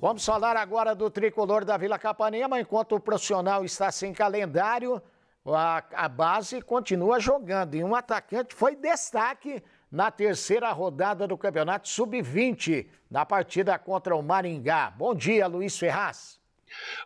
Vamos falar agora do tricolor da Vila Capanema. Enquanto o profissional está sem calendário, a, a base continua jogando. E um atacante foi destaque na terceira rodada do Campeonato Sub-20, na partida contra o Maringá. Bom dia, Luiz Ferraz.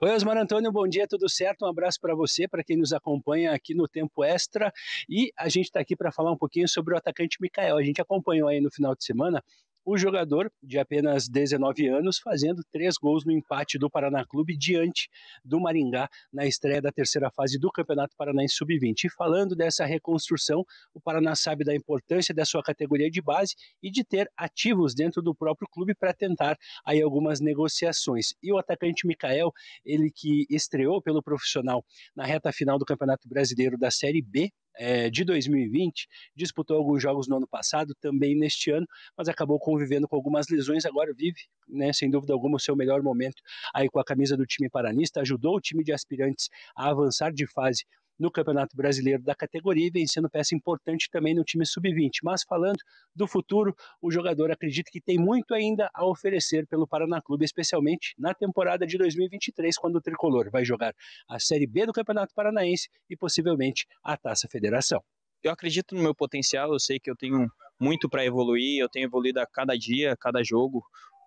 Oi, Osmar Antônio, bom dia, tudo certo? Um abraço para você, para quem nos acompanha aqui no Tempo Extra. E a gente está aqui para falar um pouquinho sobre o atacante Mikael. A gente acompanhou aí no final de semana o jogador de apenas 19 anos fazendo três gols no empate do Paraná Clube diante do Maringá na estreia da terceira fase do Campeonato Paranaense Sub-20. E falando dessa reconstrução, o Paraná sabe da importância da sua categoria de base e de ter ativos dentro do próprio clube para tentar aí algumas negociações. E o atacante Mikael, ele que estreou pelo profissional na reta final do Campeonato Brasileiro da Série B é, de 2020, disputou alguns jogos no ano passado, também neste ano, mas acabou convivendo com algumas lesões, agora vive, né, sem dúvida alguma, o seu melhor momento aí com a camisa do time paranista, ajudou o time de aspirantes a avançar de fase no Campeonato Brasileiro da categoria e vencendo peça importante também no time sub-20. Mas falando do futuro, o jogador acredita que tem muito ainda a oferecer pelo Paraná Clube, especialmente na temporada de 2023, quando o tricolor vai jogar a Série B do Campeonato Paranaense e possivelmente a Taça Federação. Eu acredito no meu potencial, eu sei que eu tenho muito para evoluir, eu tenho evoluído a cada dia, a cada jogo.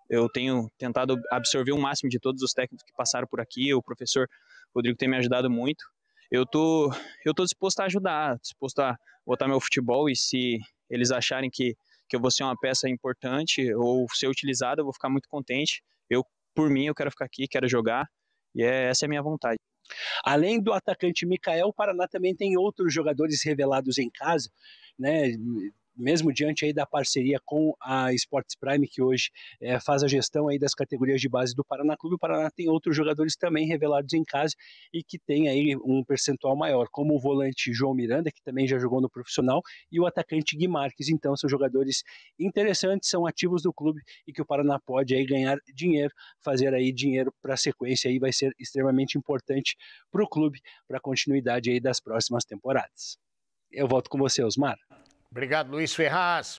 Eu tenho tentado absorver o máximo de todos os técnicos que passaram por aqui. O professor Rodrigo tem me ajudado muito eu tô, eu tô disposto a ajudar, disposto a botar meu futebol e se eles acharem que, que eu vou ser uma peça importante ou ser utilizada, eu vou ficar muito contente. Eu, por mim, eu quero ficar aqui, quero jogar e é, essa é a minha vontade. Além do atacante Mikael, o Paraná também tem outros jogadores revelados em casa, né? mesmo diante aí da parceria com a Sports Prime, que hoje é, faz a gestão aí das categorias de base do Paraná Clube, o Paraná tem outros jogadores também revelados em casa e que tem aí um percentual maior, como o volante João Miranda, que também já jogou no profissional, e o atacante Gui Marques. Então, são jogadores interessantes, são ativos do clube e que o Paraná pode aí ganhar dinheiro, fazer aí dinheiro para a sequência aí vai ser extremamente importante para o clube, para a continuidade aí das próximas temporadas. Eu volto com você, Osmar. Obrigado, Luiz Ferraz.